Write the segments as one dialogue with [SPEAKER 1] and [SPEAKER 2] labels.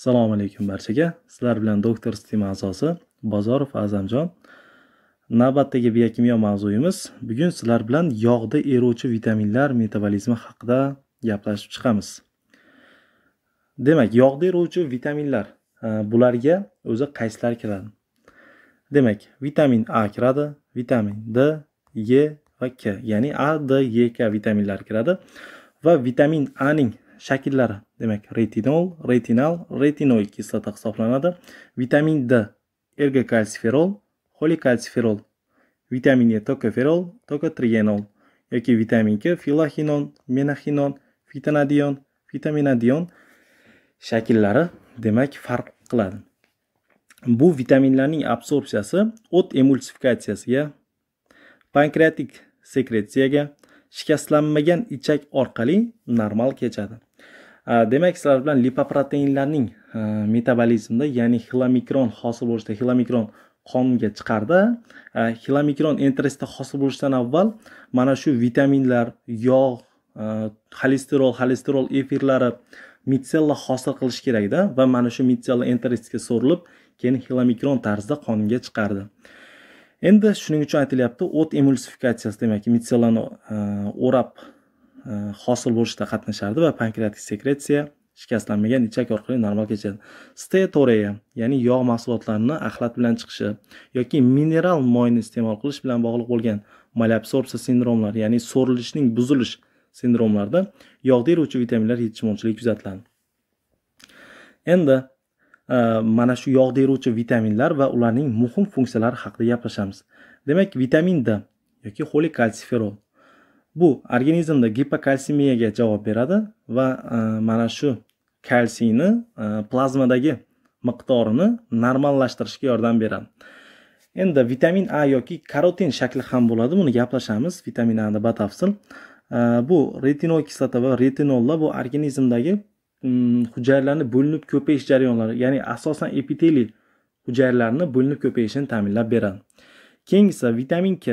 [SPEAKER 1] Assalomu alaykum barchaga. Sizlar bilan doktor stima a'zosi Bozorov Azamjon. Navbatdagi biokimyo mavzuyimiz bugun sizlar bilan yog'da eruvchi vitaminlar metabolizmi haqida gaplashib chiqamiz. Demak, yog'da eruvchi vitaminlar e, bularga o'zi qaysilar kiradi? Demak, vitamin A kiradi, vitamin D, E va K, ya'ni A, D, E, K vitaminlari kiradi va vitamin A ning shakllari demak retinol retinal retinoid kislota hisoblanadi vitamin d ergokalsiferol xolikalsiferol vitamin e tokoferol tokotrienol yoki vitamin k filoxinon menaxinon fitonadion vitaminadion shakllari demak farq qiladi bu vitaminlarning absorpsiyasi o't emulsifikatsiyasiga pankreatik sekretsiyaga shikastlanmagan ichak orqali normal kechadi Э, demak sizlar bilan lipoproteinlarning э, metabolizmda ya'ni xilomikron hosil bo'lishda xilomikron qonga chiqardi э, xilomikron entresda hosil bo'lishdan avval mana shu vitaminlar yog' xolesterol xolesterol efirlari mitsella hosil qilish kerakda va mana shu mitsella enterestga so'rilib keyin xilomikron tarzda qonga chiqardi endi shuning uchun aytilyapti o't emulsifikatsiyasi demak mitsellani o'rab Э, hosil bo'lishda qatnashardi va pankreatik sekretsiya shikastlanmagan ichak orqali normal kechadi steatoreya ya'ni yog' mahsulotlarini axlat bilan chiqishi yoki mineral moyni iste'mol qilish bilan bog'liq bo'lgan malabsorpsiya sindromlari ya'ni so'rilishning buzilish sindromlarida yog' teruvchi vitaminlar yetishmovchiligi kuzatiladi endi e, mana shu yog' deruvchi vitaminlar va ularning muhim funksiyalari haqida gaplashamiz demak vitamin d yoki xolikalsiferol bu organizmda gipokalsemiyaga javob beradi va e, mana shu kalsiyni e, plazmadagi miqdorini normallashtirishga yordam beradi endi vitamin a yoki karotin shakli ham bo'ladi buni gaplashamiz vitamin ni batafsil e, bu retinol kislota va retinollar bu organizmdagi hujayralarni bo'linib ko'payish jarayonlari ya'ni asosan epiteliy hujayralarni bo'linib ko'payishini ta'minlab beradi keyingisi vitamin k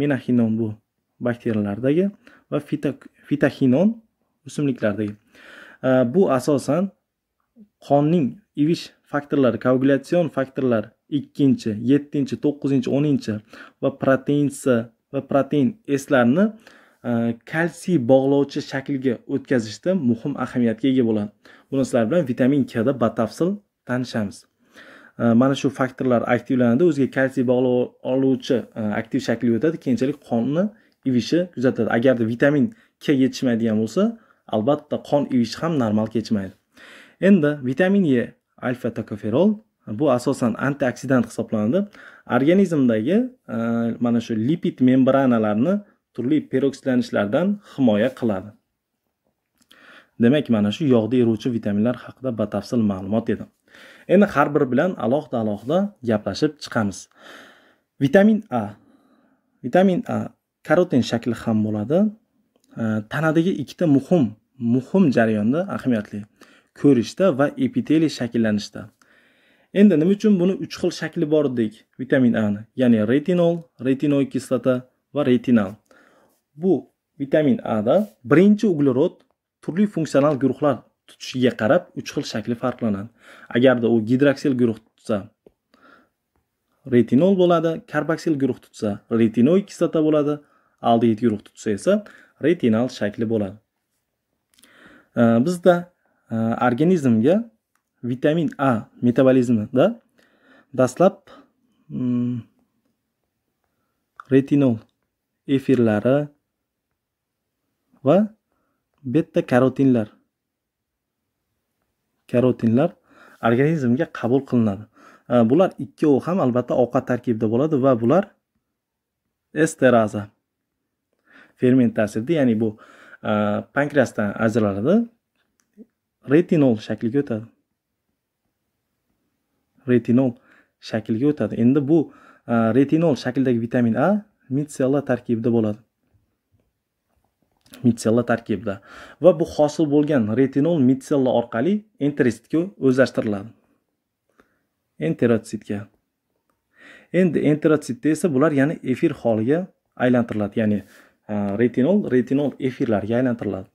[SPEAKER 1] menaxinon bu bakteriyalardagi va fitoxinon o'simliklardagi bu asosan qonning ivish faktorlari koagulyatsion faktorlar ikkinchi yettinchi to'qqizinchi o'ninchi va protein s va protein slarni kalsiy bog'lovchi shaklga o'tkazishda muhim ahamiyatga ega bo'ladi buni sizlar bilan vitamin k da batafsil tanishamiz mana shu faktorlar aktivlanadi o'ziga kalsiy bog'lab oluvchi e, aktiv shaklga o'tadi keyinchalik qonni ivishi kuzatiladi agarda vitamin k yetishmaydigan bo'lsa albatta qon ivishi ham normal kechmaydi endi vitamin e alfa tokoferol bu asosan antioksidant hisoblanadi organizmdagi e, mana shu lipid membranalarni turli peroksidlanishlardan himoya qiladi demak mana shu yog'da eruvchi vitaminlar haqida batafsil ma'lumot edi endi har biri bilan alohida alohida gaplashib chiqamiz vitamin a vitamin a karotin shakli ham bo'ladi e, tanadagi ikkita muhim muhim jarayonda ahamiyatli ko'rishda va epiteliy shakllanishda endi nima uchun buni uch xil shakli bor dedik vitamin a ni ya'ni retinol retinoid kislota va retinal bu vitamin a da birinchi uglerod turli funksional guruhlar tutishiga qarab uch xil shakli farqlanadi agarda u gidroksil guruh tutsa retinol bo'ladi karboksil guruh tutsa retinoid kislota bo'ladi aldehid guruh tutsa esa retinal shakli bo'ladi bizda e, organizmga vitamin a metabolizmida dastlab mm, retinol efirlari va beta karotinlar karotinlar organizmga qabul qilinadi bular ikkovi ham albatta ovqat tarkibida bo'ladi va bular esteraza ferment ta'sirida ya'ni bu e, pankreasdan ajraladi retinol shakliga o'tadi retinol shakliga o'tadi endi bu e, retinol shaklidagi vitamin a mitsella tarkibida bo'ladi mitsella tarkibida va bu hosil bo'lgan retinol mitsella orqali enterositga o'zlashtiriladi enterotsitga endi enterotsitda esa bular yana efir holiga aylantiriladi ya'ni retinol retinol efirlarga aylantiriladi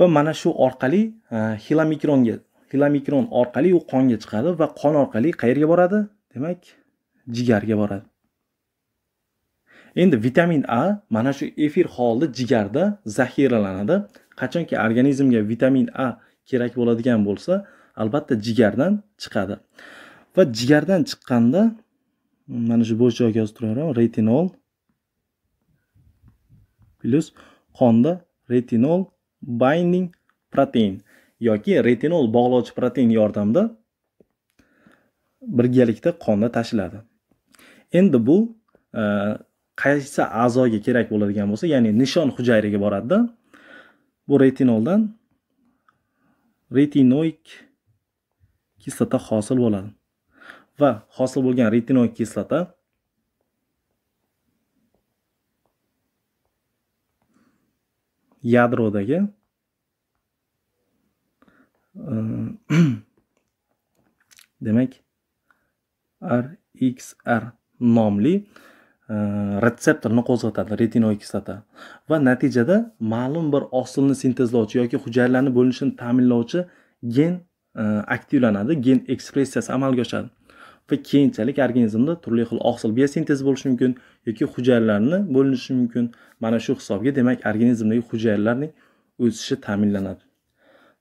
[SPEAKER 1] va mana shu orqali xilomikronga э, xilomikron orqali u qonga chiqadi va qon orqali qayerga boradi demak jigarga boradi endi vitamin a mana shu efir holida jigarda zaxiralanadi qachonki organizmga vitamin a kerak bo'ladigan bo'lsa albatta jigardan chiqadi va jigardan chiqqanda mana shu bo'sh joyga yozib turaveraman retinol plus qonda retinol binding protein yoki retinol bog'lovchi protein yordamida birgalikda qonda tashiladi endi bu e, qaysi a'zoga kerak bo'ladigan bo'lsa ya'ni nishon hujayraga boradida bu retinoldan retinoik kislota hosil bo'ladi va hosil bo'lgan retinoik kislota yadrodagi demak rxr nomli e, retseptorni qo'zg'atadi retino kislota va natijada ma'lum bir osilni sintezlovchi yoki hujayralarni bo'linishini ta'minlovchi gen e, aktivlanadi gen ekspressiyasi amalga oshadi va keyinchalik organizmda turli xil oqsil biosintez bo'lishi mumkin yoki hujayralarni bo'linishi mumkin mana shu hisobga demak organizmdagi hujayralarning o'sishi ta'minlanadi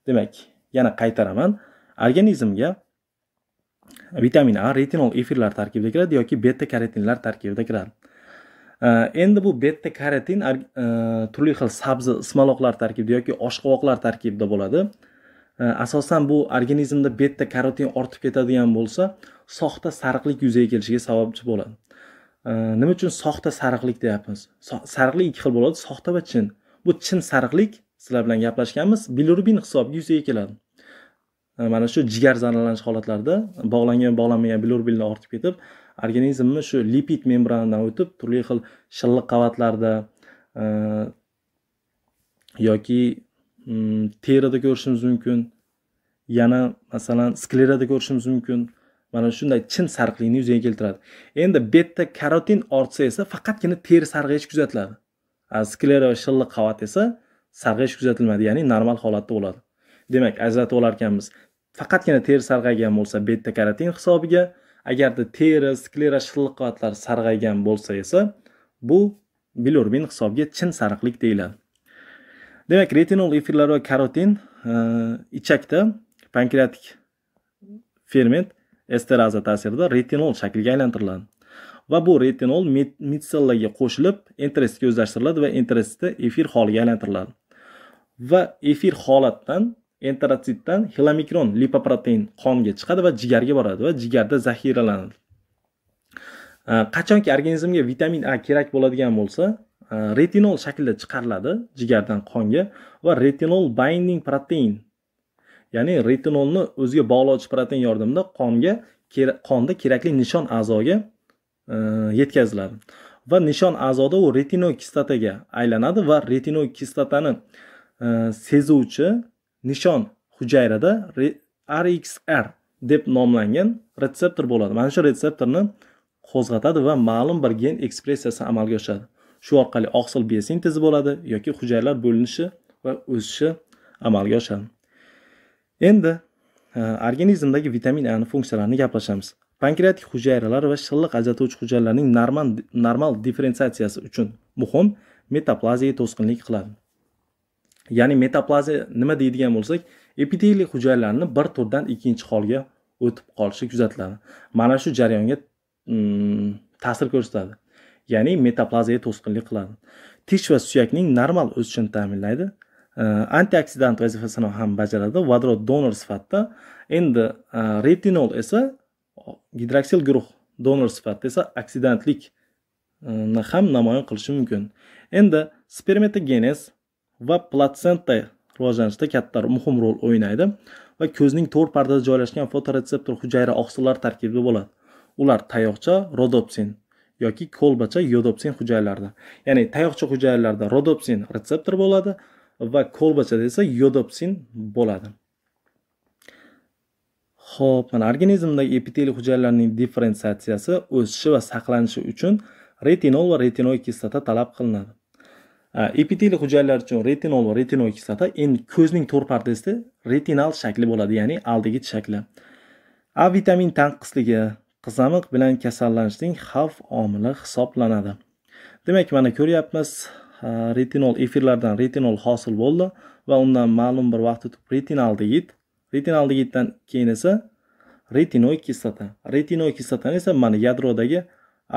[SPEAKER 1] demak yana qaytaraman organizmga vitamin a retinol efirlar tarkibida kiradi yoki beta karotinlar tarkibida kiradi endi bu beta karotin e, turli xil sabzi ismaloqlar tarkibida yoki oshqovoqlar tarkibida bo'ladi asosan bu organizmda betta karotin ortib ketadigan bo'lsa soxta sariqlik yuzaga kelishiga sababchi bo'ladi nima uchun soxta sariqlik deyapmiz sariqlik ikki xil bo'ladi soxta va chin bu chin sariqlik sizlar bilan gaplashganmiz bilirubin hisobiga yuzaga keladi mana shu jigar zararlanish holatlarida bog'langan bog'lanmagan bilirubinlar ortib ketib organizmni shu lipid membranadan o'tib turli xil shilliq qavatlarda yoki Hmm, terida ko'rishimiz mumkin yana masalan sklerada ko'rishimiz mumkin mana shunday chin sariqlikni yuzaga keltiradi endi beta karotin ortsa esa faqatgina teri sarg'ayish kuzatiladi sklera va shilliq qavat esa sarg'ayish kuzatilmaydi ya'ni normal holatda bo'ladi demak ajratib olar ekanmiz faqatgina teri sarg'aygan bo'lsa beta karotin hisobiga agarda teri sklera shilliq qavatlari sarg'aygan bo'lsa esa bu bilirubin hisobiga chin sariqlik deyiladi demak retinol efirlar va karotin e, ichakda pankreatik ferment esteraza ta'sirida retinol shakliga aylantiriladi va bu retinol mitsillaga qo'shilib enterestga o'zlashtiriladi va enterestda efir holiga aylantiriladi va efir holatdan enterotsitdan hilomikron lipoprotein qonga chiqadi va jigarga boradi va jigarda zaxiralanadi e, qachonki organizmga vitamin a kerak bo'ladigan bo'lsa retinol shaklida chiqariladi jigardan qonga va retinol binding protein ya'ni retinolni o'ziga bog'lovchi protein yordamida qonga qonda kerakli nishon a'zoga э, yetkaziladi va nishon a'zoda u kislotaga aylanadi va kislotani э, sezuvchi nishon hujayrada rxr deb nomlangan retseptor bo'ladi mana shu retseptorni qo'zg'atadi va ma'lum bir gen ekspressiyasi amalga oshadi shu orqali oqsil biosintezi bo'ladi yoki hujayralar bo'linishi va o'sishi amalga oshadi endi e, organizmdagi vitamin a ni funksiyalarini gaplashamiz pankreatik hujayralar va shilliq ajratuvchi hujayralarning normal normal differensiatsiyasi uchun muhim metaplaziya to'sqinlik qiladi ya'ni metaplaziya nima deydigan bo'lsak epiteli hujayralarni bir turdan ikkinchi holga o'tib qolishi kuzatiladi mana shu jarayonga mm, ta'sir ko'rsatadi ya'ni metaplaziyaga to'sqinlik qiladi tish va suyakning normal o'sishini ta'minlaydi antioksidant vazifasini ham bajaradi vodorod donor sifatida endi e, retinol esa gidroksil guruh donor sifatida esa oksidantlik e, ham namoyon qilishi mumkin endi spermatogenez va platsenta rivojlanishida katta muhim rol o'ynaydi va ko'zning to'r pardada joylashgan fotoretseptor hujayra oqsillari tarkibida bo'ladi ular tayoqcha rodopsin yoki kolbacha yodopsin hujayralarida ya'ni tayoqcha hujayralarida rodopsin retseptor bo'ladi va kolbachada esa yodopsin bo'ladi ho'p mana organizmdagi epitel hujayralarining differensiatsiyasi o'sishi va saqlanishi uchun retinol va retinoid kislota talab qilinadi epitel hujayralar uchun retinol va retinoid kislota endi ko'zning to'r pardesida retinal shakli bo'ladi ya'ni aldegit shakli a vitamin tanqisligi qizamiq bilan kasallanishning xavf omili hisoblanadi demak mana ko'ryapmiz retinol efirlardan retinol hosil bo'ldi va undan ma'lum bir vaqt o'tib retinaldegid retinaldegiddan keyin esa retinoid kislota retinoid kislotani esa mana yadrodagi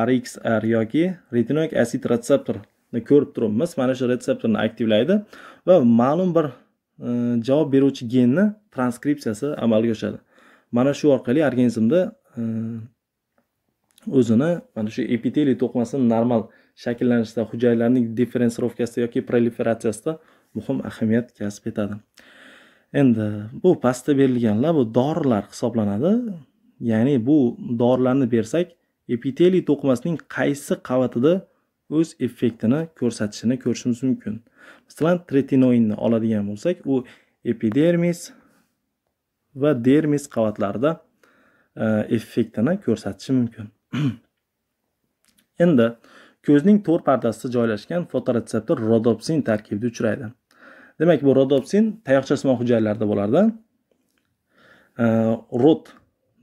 [SPEAKER 1] rxr yoki retinoik asid retseptorni ko'rib turibmiz mana shu retseptorni aktivlaydi va ma'lum bir e, javob beruvchi genni transkripsiyasi amalga oshadi mana shu orqali organizmda e, o'zini mana shu epiteliy to'qmasini normal shakllanishida hujayralarning differensirovkasida yoki proliferatsiyasida muhim ahamiyat kasb etadi endi bu pastda berilganlar bu dorilar hisoblanadi ya'ni bu dorilarni bersak epiteliy to'qmasining qaysi qavatida o'z effektini ko'rsatishini ko'rishimiz mumkin masalan tretinoinni oladigan bo'lsak u epidermis va dermis qavatlarida e, effektini ko'rsatishi mumkin endi ko'zning to'r pardasida joylashgan fotoreseptor rodopsin tarkibida uchraydi demak bu rodopsin tayoqchasimon hujayralarda bo'lardi rod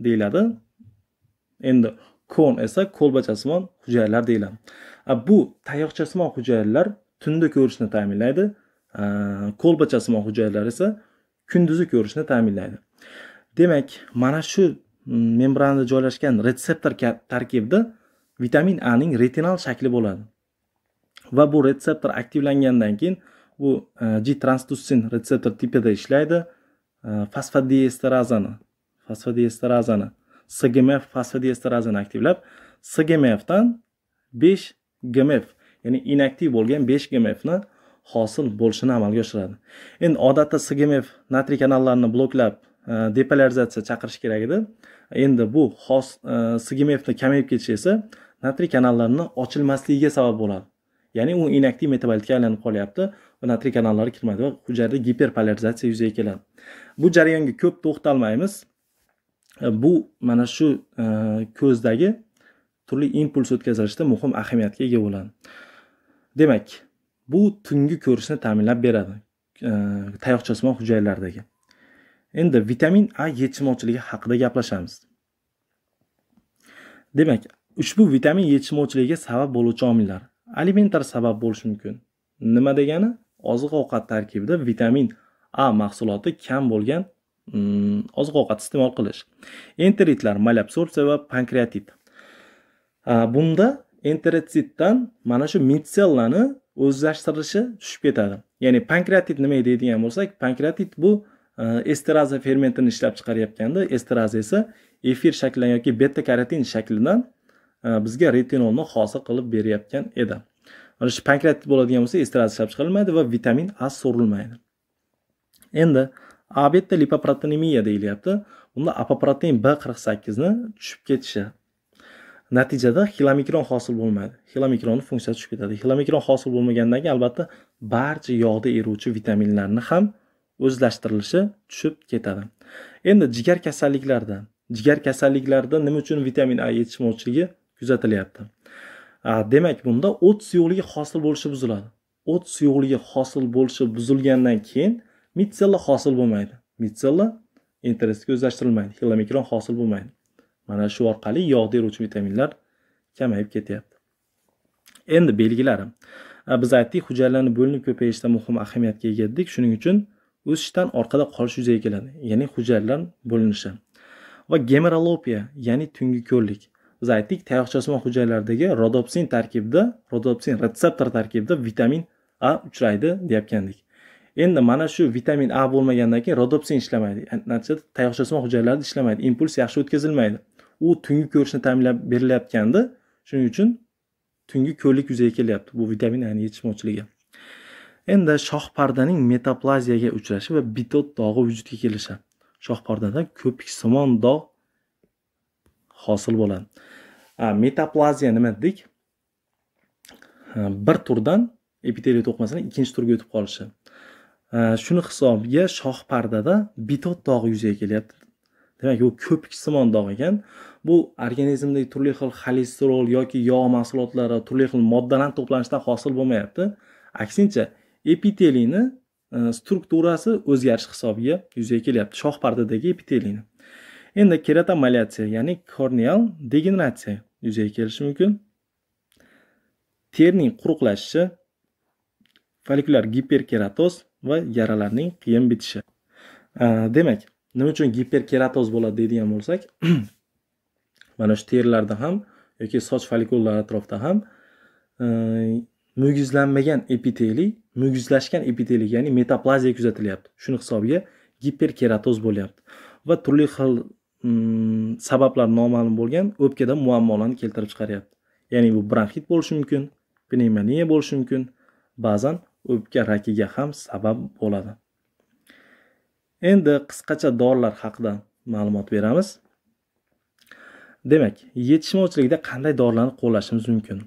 [SPEAKER 1] deyiladi endi kon esa kolbachasimon hujayralar deyiladi bu tayoqchasimon hujayralar tunda ko'rishni ta'minlaydi kolbachasimon hujayralar esa kunduzi ko'rishni ta'minlaydi demak mana shu Mm, membranada joylashgan retseptor tarkibida vitamin a ning retinal shakli bo'ladi va bu retseptor aktivlangandan keyin bu e, g transdusin retseptor tipida ishlaydi e, fosfodiesterazani fosfodiesterazani sgmf fosfodiesterazani aktivlab sgmf dan besh gmf ya'ni inaktiv bo'lgan besh gmfni hosil bo'lishini amalga oshiradi endi odatda sgmf natriy kanallarini bloklab e, depolarizatsiya chaqirish kerak edi endi bu xos e, sigmefni kamayib ketishi esa natriy kanallarini ochilmasligiga sabab bo'ladi ya'ni u inaktiv metabolitga aylanib qolyapti va natriy kanallari kirmaydi va hujayrada giperpolarizatsiya yuzaga keladi bu jarayonga ko'p to'xtalmaymiz e, bu mana shu e, ko'zdagi turli impuls o'tkazilishda muhim ahamiyatga ega bo'ladi demak bu tungi ko'rishni ta'minlab beradi tayoqchasimon hujayralardagi endi vitamin a yetishmovchiligi haqida gaplashamiz demak ushbu vitamin yetishmovchiligiga sabab bo'luvchi omillar alimentar sabab bo'lishi mumkin nima degani oziq ovqat tarkibida vitamin a mahsuloti kam bo'lgan mm, oziq ovqat iste'mol qilish enteritlar malabsorpsiya va pankreatit bunda enteritsitdan mana shu mitsellani o'zlashtirishi tushib ketadi ya'ni pankreatit nima deydigan bo'lsak pankreatit bu esteraza fermentini ishlab chiqaryotganda esteraza esa efir shaklidan yoki beta karatin shaklidan bizga retinolni hosil qilib berayotgan edi mana shu pankreatit bo'ladigan bo'lsa esteraza ishlab chiqarilmaydi va vitamin a so'rilmaydi endi a beta lipoproteinemiya deyilyapti bunda apoprotein b qirq sakkizni tushib ketishi natijada xilomikron hosil bo'lmaydi xilomikronni funksiyasi tushib ketadi xilomikron hosil bo'lmagandan keyin albatta barcha yog'da eruvchi vitaminlarni ham o'zlashtirilishi tushib ketadi endi jigar kasalliklarida jigar kasalliklarida nima uchun vitamin a yetishmovchiligi kuzatilyapti demak bunda o't suyuqligi hosil bo'lishi buziladi o't suyuqligi hosil bo'lishi buzilgandan keyin mitsella hosil bo'lmaydi mitsella interesga o'zlashtirilmaydi xilomikron hosil bo'lmaydi mana shu orqali yog' teruvchi vitaminlar kamayib ketyapti endi belgilari biz aytdik hujayralarni bo'linib ko'payishda muhim ahamiyatga ega edik shuning uchun o'sishdan orqada qolish yuzaga keladi ya'ni hujayralar bo'linishi va gemeralopiya ya'ni tungi ko'rlik biz aytdik tayoqchasimon hujayralardagi rodopsin tarkibida rodopsin retseptor tarkibida vitamin a uchraydi deyotgandik endi mana shu vitamin a bo'lmagandan keyin rodopsin ishlamaydi natijada tayoqchasimon hujayralarda ishlamaydi impuls yaxshi o'tkazilmaydi u tungi ko'rishni ta'minlab berilayotgandi shuning uchun tungi ko'rlik yuzaga kelyapti bu vitamin ani yetishmovchiligi Endi shox pardaning metaplaziyaga uchrashi va bitot dog'i vujudga kelishi. shox pardada ko'piksimon dog' hosil bo'ladi. Metaplaziya nima dedik? Bir turdan epiteliy to'qmasining ikkinchi turga o'tib qolishi. Shuni hisobiga shox pardada bitot dog'i yuzaga kelyapti. demak u ko'piksimon dog' ekan bu organizmdagi turli xil xolesterol yoki yog' mahsulotlari turli xil moddalarni to'planishidan hosil bo'lmayapti aksincha epitelini e, strukturasi o'zgarish hisobiga yuzaga kelyapti shoh pardadagi epitelini endi keratomalyatsiya ya'ni korneal degeneratsiya yuzaga kelishi mumkin terning quruqlashishi folikular giperkeratoz va yaralarning qiyin bitishi e, demak nima uchun giperkeratoz bo'ladi deydigan bo'lsak mana shu terilarda ham yoki soch folikullari atrofida ham e, mugizlanmagan epiteliy mugizlashgan epitelik ya'ni metaplaziya kuzatilyapti shuni hisobiga giperkeratoz bo'lyapti va turli xil mm, sabablar noma'lum bo'lgan o'pkada muammolarni keltirib chiqaryapti ya'ni bu bronxit bo'lishi mumkin pnevmoniya bo'lishi mumkin ba'zan o'pka rakiga ham sabab bo'ladi endi qisqacha dorilar haqida ma'lumot beramiz demak yetishmovchilikda qanday dorilarni qo'llashimiz mumkin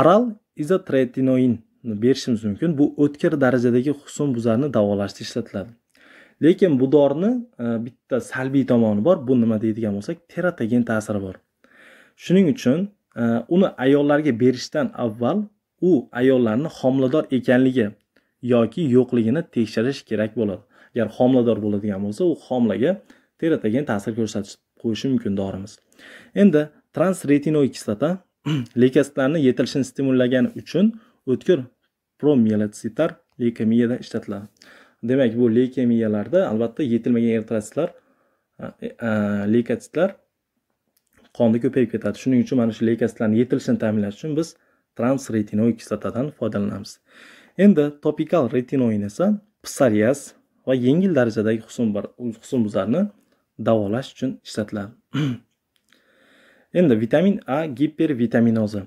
[SPEAKER 1] aral izotretinoin berishimiz mumkin bu o'tkir darajadagi husnbuzarni davolashda ishlatiladi lekin bu dorini e, bitta salbiy tomoni bor bu nima deydigan bo'lsak teratogen ta'siri bor shuning uchun e, uni ayollarga berishdan avval u ayollarni homilador ekanligi yoki yo'qligini tekshirish kerak bo'ladi agar homilador bo'ladigan bo'lsa u homilaga teratogen ta'sir ko'rsatish qo'yishi mumkin dorimiz endi transretinoid kislota lekastlarni yetilishini stimullagani uchun o'tkir promyelatsitar leykemiyada ishlatiladi demak bu leykemiyalarda albatta yetilmagan eritrotsitlar e, leykotsitlar qonda ko'payib ketadi shuning uchun mana shu leykotsitlarni yetilishini ta'minlash uchun biz transretinoid kislotadan foydalanamiz endi topikal retinoin esa psoriaz va yengil darajadagi husnbuzarni davolash uchun ishlatiladi endi vitamin a gipervitaminozi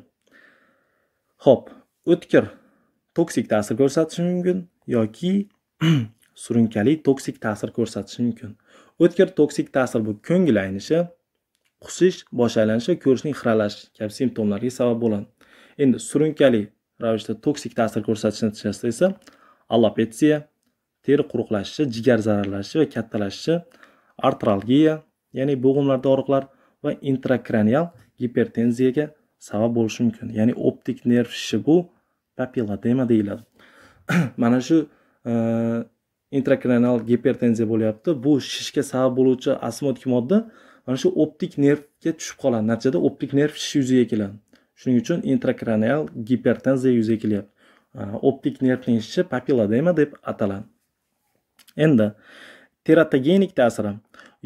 [SPEAKER 1] ho'p o'tkir toksik ta'sir ko'rsatishi mumkin yoki surunkali toksik ta'sir ko'rsatishi mumkin o'tkir toksik ta'sir bu ko'ngil aynishi qusish bosh aylanishi ko'rishning xiralashishi kabi simptomlarga sabab bo'ladi endi surunkali ravishda toksik ta'sir ko'rsatish natijasida esa allopetsiya teri quruqlashishi jigar zararlashishi va kattalashishi artralgiya ya'ni bo'g'imlar dorug'lar va intrakranial gipertenziyaga sabab bo'lishi mumkin ya'ni optik nerv shishi bu papillatema deyiladi mana shu e, intrakranal gipertenziya bo'lyapti bu shishga sabab bo'luvchi osmotik modda mana shu optik nervga tushib qoladi natijada optik nerv shish yuzaga keladi shuning uchun intrakranal gipertenziya yuzaga kelyapti e, optik nervning shishi papilladema deb ataladi endi teratogenik ta'siri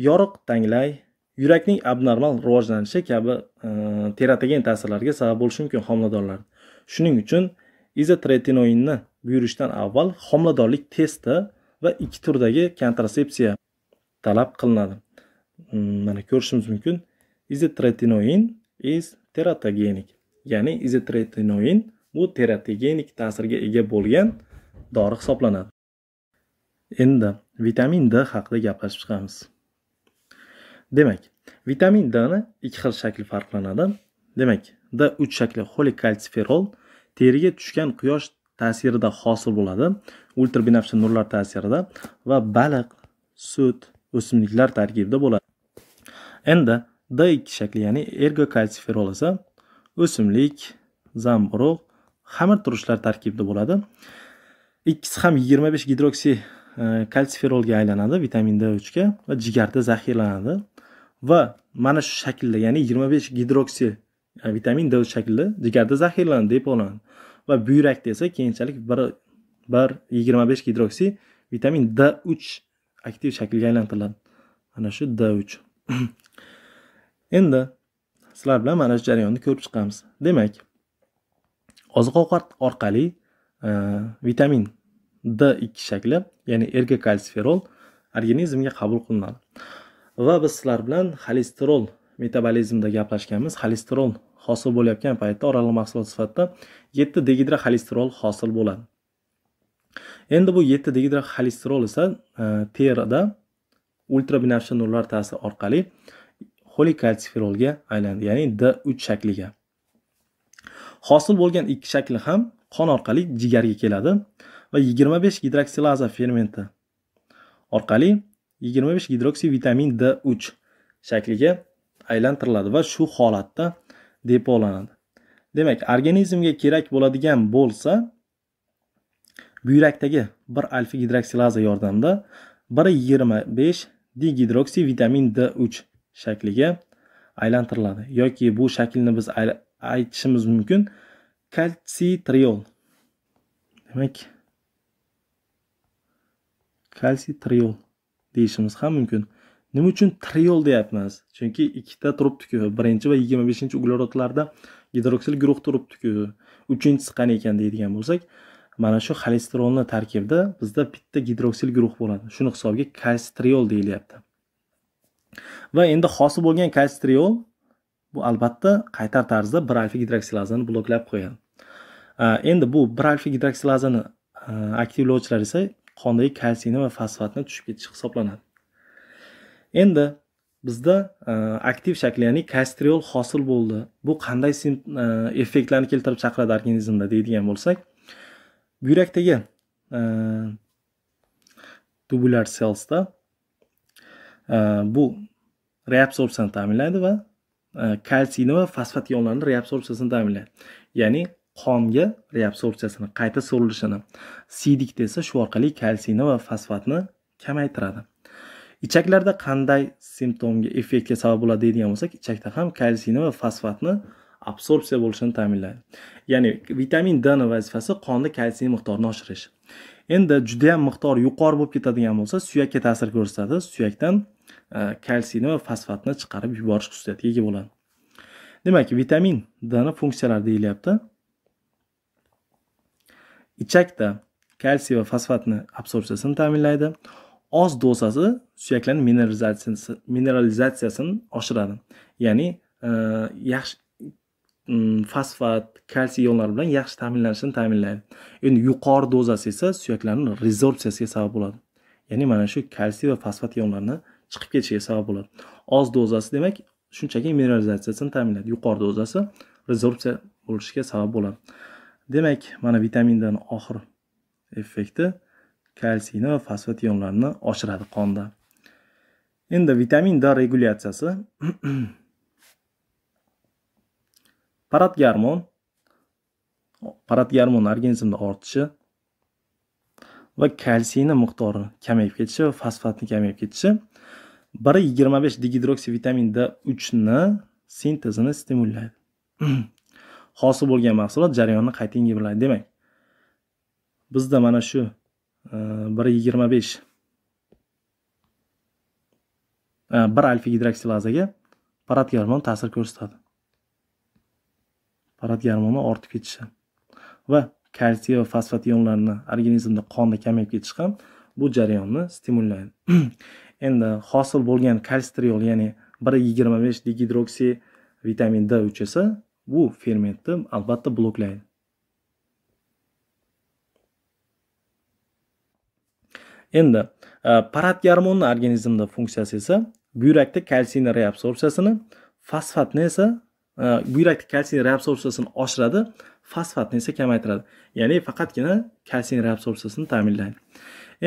[SPEAKER 1] yoriq tanglay yurakning abnormal rivojlanishi kabi e, teratogen ta'sirlarga sabab bo'lishi mumkin homiladorlar shuning uchun izotretinoinni buyurishdan avval homiladorlik testi va ikki turdagi kontratsepsiya talab qilinadi mm, mana ko'rishimiz mumkin izotretinoin is teratogenik ya'ni izotretinoin bu teratogenik ta'sirga ega bo'lgan dori hisoblanadi endi vitamin d haqida gaplashib chiqamiz demak vitamin dni ikki xil shakli farqlanadi demak d uch shakli xolikalsiferol teriga tushgan quyosh ta'sirida hosil bo'ladi ultra binafsha nurlar ta'sirida va baliq sut o'simliklar tarkibida bo'ladi endi d ikki shakli ya'ni ergokalsiferol esa o'simlik zamburug' xamir turishlar tarkibida bo'ladi ikkisi ham yigirma besh gidroksi e, kalsiferolga aylanadi vitamin d uchga va jigarda zaxiralanadi va mana shu shaklda ya'ni yigirma besh gidroksi vitamin d shaklida jigarda zaxiralanadi depolanadi va buyrakda esa keyinchalik bir bir yigirma besh gidroksi vitamin d uch aktiv shaklga aylantiriladi mana shu d uch endi sizlar bilan mana shu jarayonni ko'rib chiqamiz demak oziq ovqat orqali e, vitamin d ikki shakli ya'ni erga kalsiferol organizmga qabul qilinadi va biz sizlar bilan xolesterol metabolizmda gaplashganmiz xolesterol hosil bo'layotgan paytda oraliq mahsulot sifatida yetti xolesterol hosil bo'ladi endi bu yetti xolesterol esa e, terida ultrabinafsha nurlar ta'siri orqali xolikalsiferolga aylanadi ya'ni d uch shakliga hosil bo'lgan ikki shakli ham qon orqali jigarga keladi va yigirma besh gidroksilaza fermenti orqali yigirma besh vitamin d uch shakliga aylantiriladi va shu holatda depolanadi demak organizmga kerak bo'ladigan bo'lsa buyrakdagi bir alfa gidroksilaza yordamida bir yigirma besh digidroksi vitamin d uch shakliga aylantiriladi yoki bu shaklni biz aytishimiz mumkin kalsitriol demak kalsitriol deyishimiz ham mumkin nima uchun triol deyapmiz chunki ikkita turibdiku birinchi va yigirma beshinchi uglerodlarda gidroksil guruh turibdiku uchinchisi qani ekan deydigan bo'lsak mana shu xolesterolni tarkibida bizda bitta gidroksil guruh bo'ladi shuni hisobiga kalstriol deyilyapti va endi hosil bo'lgan kalstriol bu albatta qaytar tarzda bir alfa gidroksilazani bloklab qo'yadi endi bu bir alfa gidroksilazani aktivlovchilar esa qondagi kalsiyni va fosfatni tushib ketishi hisoblanadi endi bizda e, aktiv shakli ya'ni kastriol hosil bo'ldi bu qanday e, effektlarni keltirib chiqaradi organizmda deydigan bo'lsak buyrakdagi e, tubular cellsda bu reabsorpsiyani ta'minlaydi va kalsiyni va fosfat yonlarini reabsorpsiyasini ta'minlaydi ya'ni qonga reabsorpsiyasini qayta so'rilishini siydik esa shu orqali kalsiyni va fosfatni kamaytiradi ichaklarda qanday simptomga effektga sabab bo'ladi deydigan bo'lsak ichakda ham kalsiyni va fosfatni absorpsiya bo'lishini ta'minlaydi ya'ni vitamin d ni vazifasi qonda kalsiy miqdorini oshirish endi judayam miqdori yuqori bo'lib ketadigan bo'lsa suyakka ta'sir ko'rsatadi suyakdan e, kalsiyni va fosfatni chiqarib yuborish xususiyatiga ega bo'ladi demak vitamin d ni funksiyalari deyilyapti ichakda kalsiy va fosfatni absorpsiyasini ta'minlaydi oz dozasi suyaklarni mineralizatsiyasi mineralizatsiyasini oshiradi ya'ni e, yaxshi mm, fosfat kalsiy ionlari bilan yaxshi ta'minlanishini ta'minlaydi endi yuqori dozasi esa suyaklarni rezorbsiyasiga sabab bo'ladi ya'ni mana shu kalsiy va fosfat ionlarini chiqib ketishiga sabab bo'ladi oz dozasi demak shunchaki mineralizatsiyasini ta'minlaydi yuqori dozasi rezorbsiya bo'lishiga sabab bo'ladi demak mana vitamindan oxir effekti kalsiyni va fosfat ionlarini oshiradi qonda endi vitamin d regulyatsiyasi parat garmon parat garmon organizmda ortishi va kalsiyni miqdori kamayib ketishi va fosfatni kamayib ketishi bir yigirma besh vitamin d uchni sintezini stimullaydi hosil bo'lgan mahsulot jarayonni qayta yengillaydi demak bizda mana shu bir yigirma besh bir alfa gidroksilazaga garmon ta'sir ko'rsatadi garmoni ortib ketishi va kalsiy va fosfat ionlarini organizmda qonda kamayib ketishi ham bu jarayonni stimullaydi endi hosil bo'lgan kalstriol ya'ni bir yigirma besh digidroksi vitamin d uchasi bu fermentni albatta bloklaydi endi e, parat garmonni organizmda funksiyasi esa buyrakda kalsiyni reabsorpsiyasini fosfatni esa e, buyrakda kalsiy reabsorpsiyasini oshiradi fosfatni esa kamaytiradi ya'ni faqatgina kalsiy reabsorpsiyasini ta'minlaydi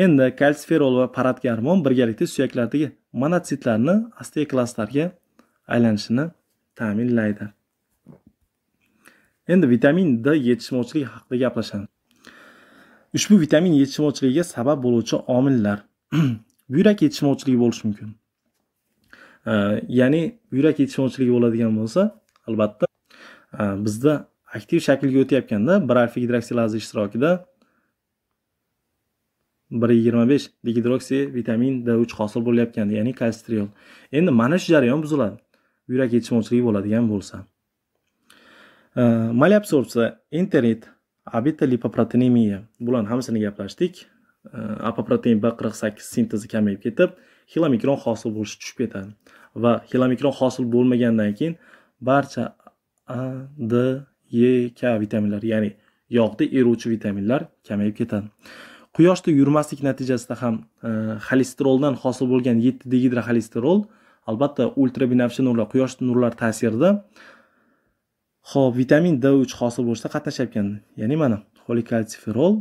[SPEAKER 1] endi kalsiferol va parat garmon birgalikda suyaklardagi monotsitlarni osteoklastlarga aylanishini ta'minlaydi endi vitamin d yetishmovchiligi haqida gaplashamiz ushbu vitamin yetishmovchiligiga sabab bo'luvchi omillar buyrak yetishmovchiligi bo'lishi mumkin ya'ni buyrak yetishmovchiligi bo'ladigan bo'lsa albatta e, bizda aktiv shaklga o'tayotganda bir alfa gidroksilaza ishtirokida bir yigirma besh digidroksi vitamin d uch hosil bo'layotgandi ya'ni kolesterol endi mana shu jarayon buziladi buyrak yetishmovchiligi bo'ladigan bo'lsa e, enterit Obeta lipoproteinemiya bularni hammasini gaplashdik. Apoprotein B48 sintezi kamayib ketib, xilomikron hosil bo'lishi tushib ketadi va xilomikron hosil bo'lmagandan keyin barcha A, D, E, K vitaminlari, ya'ni yog'da eruvchi vitaminlar kamayib ketadi. Quyoshda yurmaslik natijasida ham e, xolesteroldan hosil bo'lgan 7 degidroxolesterol albatta ultrabinafsha nurlar, quyosh nurlari ta'sirida ho'p vitamin d uch hosil bo'lishda qatnashayotgan ya'ni mana xolikalsiferol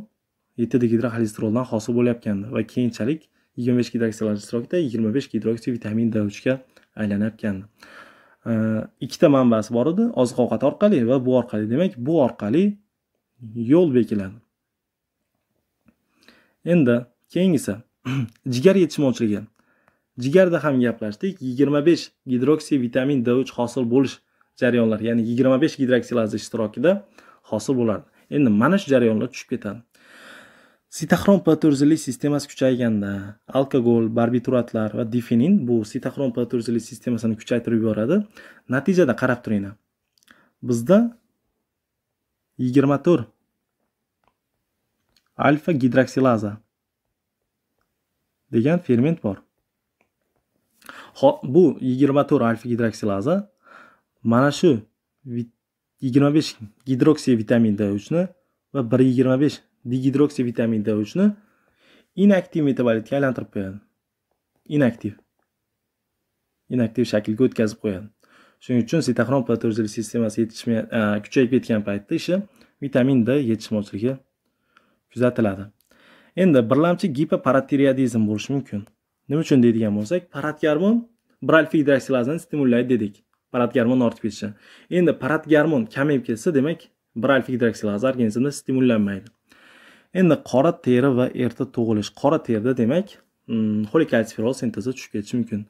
[SPEAKER 1] yettida gidroxolesteroldan hosil bo'layotgan va keyinchalik yigirma besh gidroksilar ishtirokida yigirma besh vitamin d uchga aylanayotgan ikkita manbasi bor edi oziq ovqat orqali va bu orqali demak bu orqali yo'l bekiladi endi keyingisi jigar yetishmovchiligi jigarda ham gaplashdik yigirma besh vitamin d uch hosil bo'lish jarayonlar ya'ni yigirma besh gidroksilaza ishtirokida hosil bo'ladi endi mana shu jarayonlar tushib ketadi sitoxrom p 450 sistemasi kuchayganda alkogol barbituratlar va difenin bu sitoxrom p 450 sistemasini kuchaytirib yuboradi natijada qarab turinglar bizda yigirma to'rt alfa gidroksilaza degan ferment bor hop bu yigirma to'rt alfa gidroksilaza mana shu yigirma besh gidroksi vitamin d uchni va bir yigirma besh digidroksi vitamin d uchni inaktiv metabolitga aylantirib qo'yadi inaktiv inaktiv shaklga o'tkazib qo'yadi shuning uchun sitaxron patorizlik sistemasi yetishmay kuchayib ketgan paytda ishi vitamin d yetishmovchiligi kuzatiladi endi birlamchi gipoparatiriadizm bo'lishi mumkin nima uchun deydigan bo'lsak paratgarmon bralfidroxilazani stimullaydi dedik parat garmon ortib ketishi endi parat garmon kamayib ketsa demak alfa gidroksilaza organizmda stimullanmaydi endi qora teri va erta tug'ilish qora terda demak mm, xolikalsiferol sintezi tushib ketishi mumkin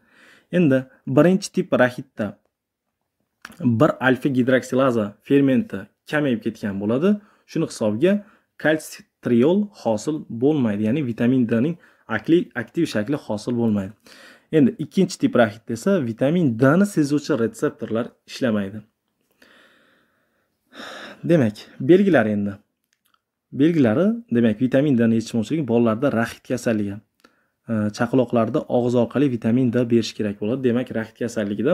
[SPEAKER 1] endi birinchi tip rahitda bir alfa gidroksilaza fermenti kamayib ketgan bo'ladi shuni hisobiga kalsitriol hosil bo'lmaydi ya'ni vitamin d ning aktiv shakli hosil bo'lmaydi endi ikkinchi tip raxit desa vitamin d ni sezuvchi retseptorlar ishlamaydi demak belgilari endi belgilari demak vitamin d ni yetishmovchiligi bolalarda raxit kasalligi chaqaloqlarda og'iz orqali vitamin d berish kerak bo'ladi demak raxit kasalligida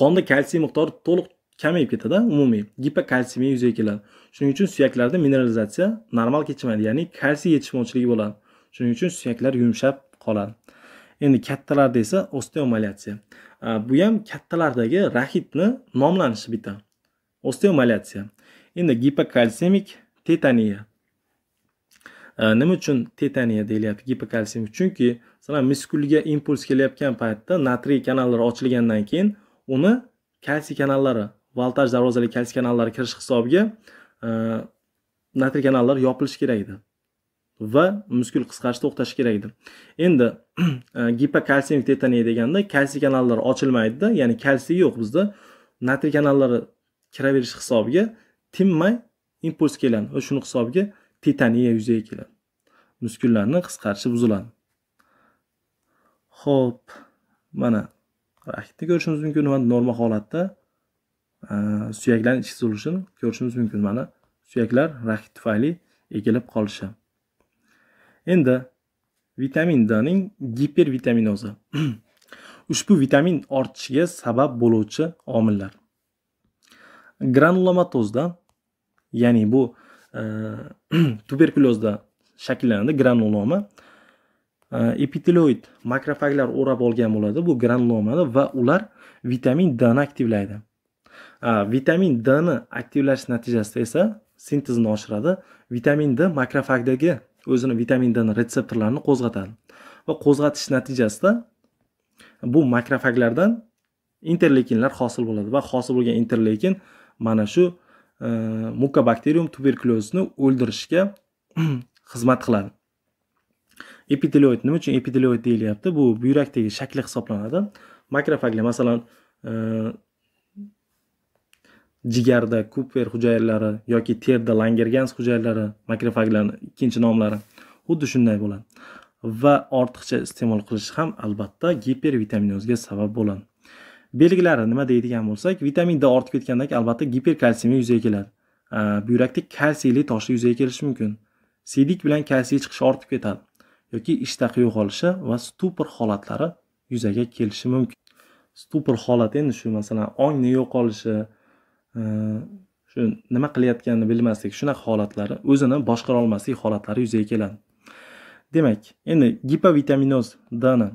[SPEAKER 1] qonda kalsiy miqdori to'liq kamayib ketadi umumiy gipokalsemiya yuzaga keladi shuning uchun suyaklarda mineralizatsiya normal kechmaydi ya'ni kalsiy yetishmovchiligi bo'ladi shuning uchun suyaklar yumshab qoladi endi kattalarda esa osteomalatsiya bu ham kattalardagi raxitni nomlanishi bitta osteomalatsiya endi gipokalsemik tetaniya nima uchun tetaniya deyilyapti gipokalsemik chunki masalan muskulga impuls kelayotgan paytda natriy kanallari ochilgandan keyin uni kalsiy kanallari voltaj darvozali kalsiy kanallari kirish hisobiga natriy kanallari yopilishi kerak edi va muskul qisqarishni o'qtash kerakdir endi e, gipokalsiyemik tetaniya deganda kalsiy kanallari ochilmaydida ya'ni kalsiy yo'q bizda natriy kanallari kiraverish hisobiga tinmay impuls keladi va shuni hisobiga tetaniya yuzaga keladi muskullarni qisqarishi buziladi ho'p mana grafikda ko'rishimiz mumkin va normal holatda e, suyaklarni ichki uzilishini ko'rishimiz mumkin mana suyaklar rakit tufayli egilib qolishi Endi vitamin D ning gipervitaminoza. Ushbu vitamin ortishiga sabab bo'luvchi omillar. Granulomatozda, ya'ni bu e, tuberkulyozda shakllanadi granuloma. E, epiteloid makrofaglar o'rab olgan bo'ladi bu granulomani va ular vitamin D ni aktivlaydi. vitamin D ni aktivlash natijasida esa sintezni oshiradi. Vitamin D makrofagdagi o'zini vitamindan retseptorlarini qo'zg'atadi va qo'zg'atish natijasida bu makrofaglardan interleykinlar hosil bo'ladi va hosil bo'lgan interleykin mana shu e, mukobakterium tuberkulyozni o'ldirishga xizmat qiladi epitelioid nima uchun epitelioid deyilyapti bu buyrakdagi shakli hisoblanadi makrofaglar masalan e, jigarda kuper hujayralari yoki terda langergans hujayralari makrofaglarni ikkinchi nomlari xuddi shunday bo'ladi va ortiqcha iste'mol qilish ham albatta gipervitaminozga sabab bo'ladi belgilari nima deydigan bo'lsak vitamin d ortib ketgandagi albatta giperkalsemiya yuzaga keladi buyrakda kalsiyli toshli yuzaga kelishi mumkin siydik bilan kalsiy chiqishi ortib ketadi yoki ishtah yo'qolishi va stupor holatlari yuzaga kelishi mumkin stupor holati endi shu masalan ongni yo'qolishi shu nima qilayotganini bilmaslik shunaqa holatlari o'zini boshqarolmaslik holatlari yuzaga keladi demak endi gipovitaminez dani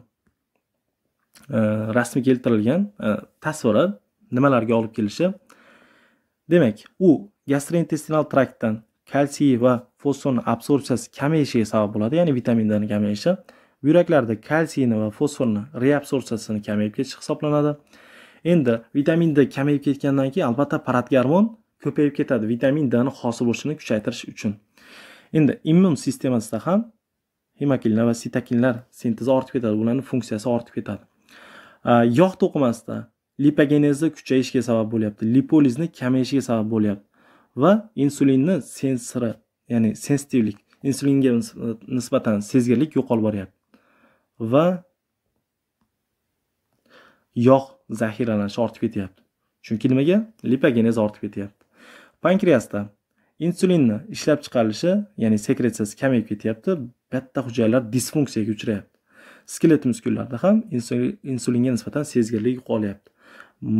[SPEAKER 1] e, rasmi keltirilgan e, tasviri nimalarga olib kelishi demak u gastrointestinal traktdan kalsiy va fosforni absorpsiyasi kamayishiga sabab bo'ladi ya'ni vitamin dni kamayishi buyraklarda kalsiyni va fosforni reabsorpsiyasini kamayib ketishi hisoblanadi endi vitamin d kamayib ketgandan keyin albatta parat garmon ko'payib ketadi vitamin dni hosil bo'lishini kuchaytirish uchun endi immun sistemasida ham hemakinlar va sitokinlar sintezi ortib ketadi ularni funksiyasi ortib ketadi yog' to'qimasida lipogenezni kuchayishga sabab bo'lyapti lipolizni kamayishiga sabab bo'lyapti va insulinni sensori ya'ni sensitivlik insulinga nisbatan sezgirlik yo'qolib boryapti va yog' zaxiralanishi ortib ketyapti chunki nimaga lipogenez ortib ketyapti pankreasda insulinni ishlab chiqarilishi ya'ni sekretsiyasi kamayib ketyapti katta hujayralar disfunksiyaga uchrayapti skelet muskullarda ham insulinga nisbatan sezgirlik yo'qolyapti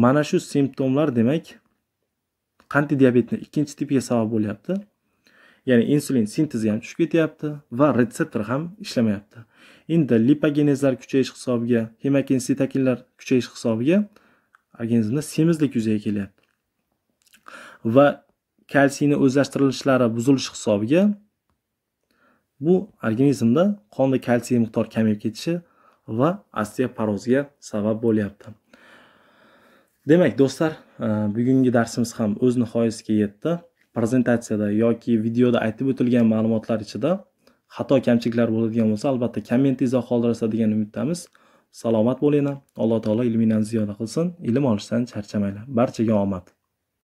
[SPEAKER 1] mana shu simptomlar demak qandli diabetni ikkinchi tipiga sabab bo'lyapti ya'ni insulin sintezi ham tushib ketyapti va retseptor ham ishlamayapti endi lipogenezlar kuchayish hisobiga hemakinsintakinlar kuchayish hisobiga organizmda semizlik yuzaga kelyapti va kalsiyni o'zlashtirilishlari buzilishi hisobiga bu organizmda qonda kalsiy miqdori kamayib ketishi va osteoporozga sabab bo'lyapti demak do'stlar e, bugungi darsimiz ham o'z nihoyasiga yetdi prezentatsiyada yoki videoda aytib o'tilgan ma'lumotlar ichida xato kamchiliklar bo'ladigan bo'lsa albatta komment izoh qoldirasiz degan umiddamiz salomat bo'linglar alloh taolo ilmingizni ziyoda qilsin ilm olishdan charchamanglar barchaga omad